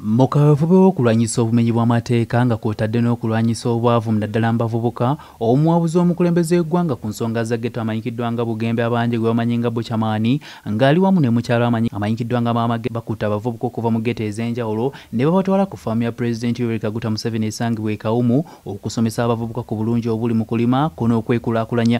mu kaweefube w'okulwanyisa obumenyi bw'amateeka nga kw'otadde n'okulwanyisa obwavu naddala mbavubuka omuwabuzi omukulembeze eggwanga ku nsonga za getto amanyikiddwa nga bugembe abanje gwe bamanyi nga bokyamaani ng'ali wamu ne mukyalo amanyikiddwa nga maama ge bakutta abavubuka okuva mu gete ez'enjawulo ne babatwala ku faamu ya pulezidenti yoweri kaguta museveni esangibwa ekawumu okusomesa abavubuka ku bulungi obuli mu kulima kuno okwekulaakulanya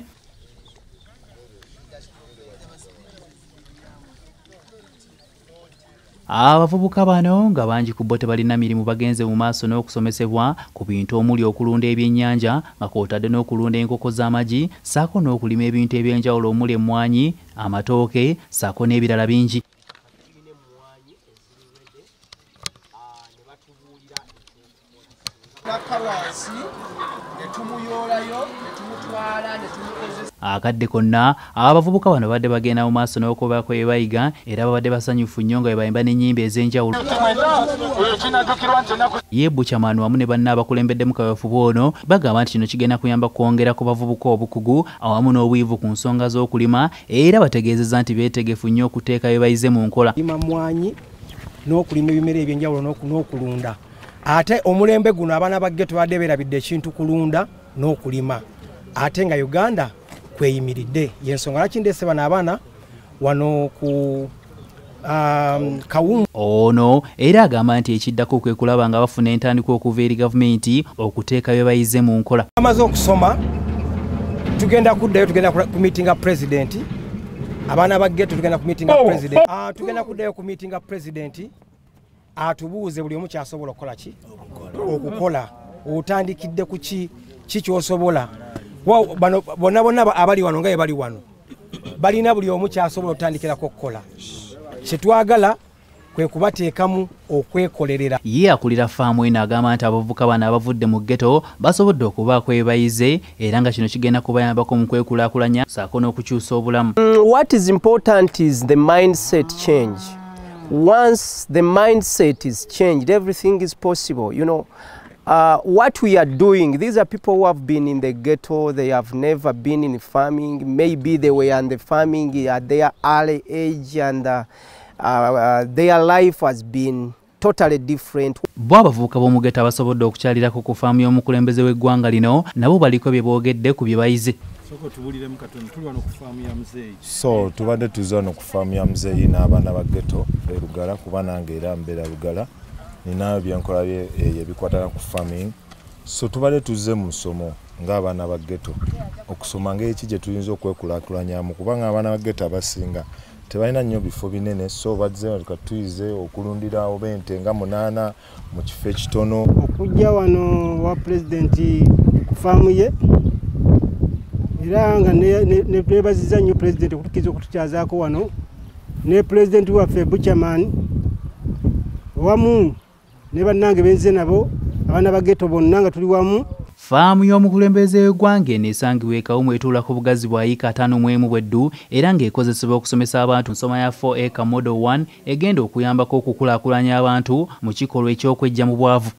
abavubuka bano nga bangi ku bo tebalina mirimu bagenze mu maaso n'okusomesebwa ku bintu omuli okulunda ebyennyanja nga kwotadde n'okulunda enkoko z'amagi saako n'okulima ebintu eby'enjawulo omuli emmwanyi amatooke saako n'ebirala bingi akadde konna abavubuka bano babadde bagenda mu maaso n'okubako ebayiga era babadde basanyufu nnyo nga bwebayimba n'ennyimba ez'enjawulo yebu kyamanu wamu ne banna abakulembeddemu kaweefube ono bagamba nti kino kigenda kuyamba kwongera ku bavubuka obukugu awamu n'obuyivu ku nsonga z'okulima era bategeezeza nti beetegefu nnyo okuteeka bye bayize mu nkola limamwanyi n'okulima ebimera eby'enjawulo n'okulunda ate omulembe guno abaana bagge tubadde beerabidde ekintu kulunda n'okulima ate nga uganda kweyimiridde yensonga lakindese bano abaana wano ku Um, ono era agamba nti ekiddako kwe kulaba nga bafuna entandikwa okuva eri gavumenti okuteeka bye bayize mu nkola amaze okusoma tugenda kuddayo tugenda ku meetinga pureziidenti abaana bagetto tugenda ku meetinga oh, pureziidenti oh, ah, tugenda kuddayo ku meetinga pureziidenti oh, oh. uh, atubuuze buli omu kyasobola okukola ki okukola otandikidde ku ki kikyosobola bonabona abali wano nga ebali wano balina buli omu kyasobola okutandikirako okukola kyetwagala kwekubateekamu okwekolerera ye akulira faamu ino agamba nti abavubuka bano abavudde mu ggeto basobodde okubaako ebayize era nga kino kigenda kubayambako mu kwekulaakulanya saako n'okukyusa obulamu mm, what is important is the mindset change once the mindset is changed, everything is possible. You know, uh, what we are doing, these are people who have been in the ghetto, they have never been in farming. Maybe they were in the farming at their early age and uh, uh, uh, their life has been totally different. Bo abavubuka b'omugeta abasobodde okukyalirako ku faamu y'omukulembeze w'eggwanga lino nabo baliko bye boogedde ku bye bayize. so tubadde tuzze wano ku faamu ya muzeeyi n'abaana ba ghetto e lugala kuba nange era mbeera lugala ninayo byenkola ebikwatana eh, ku farming so tubadde tuzze mu nsomo ng'abaana ba ghetto okusoma ngeeki gye tuyinza okwekulaakulanyamu kubanga abaana ba ghetto abasinga tebalina nnyo bifo binene so bazze ka tuyize okulundira oba ente nga munaana mu kifo ekitono okujja wano wa pulezidenti ku faamu ye era nga netwebaziza nnyo pulezidenti okutukiriza okutukyazaako wano ne pulezidenti waffe bucaman wamu ne bannange benzize nabo abaana bageto bonna nga tuli wamu faamu y'omukulembeze w'eggwanga eno esangibwa ekawumu etuula ku bugazi bwa yiika ataano mu emu bw'eddu era ng'ekozesebwa okusomesa abantu nsoma ya 4 eka model 1 egenda okuyambako okukulaakulanya abantu mu kikolwa eky'okweggya mu bwavu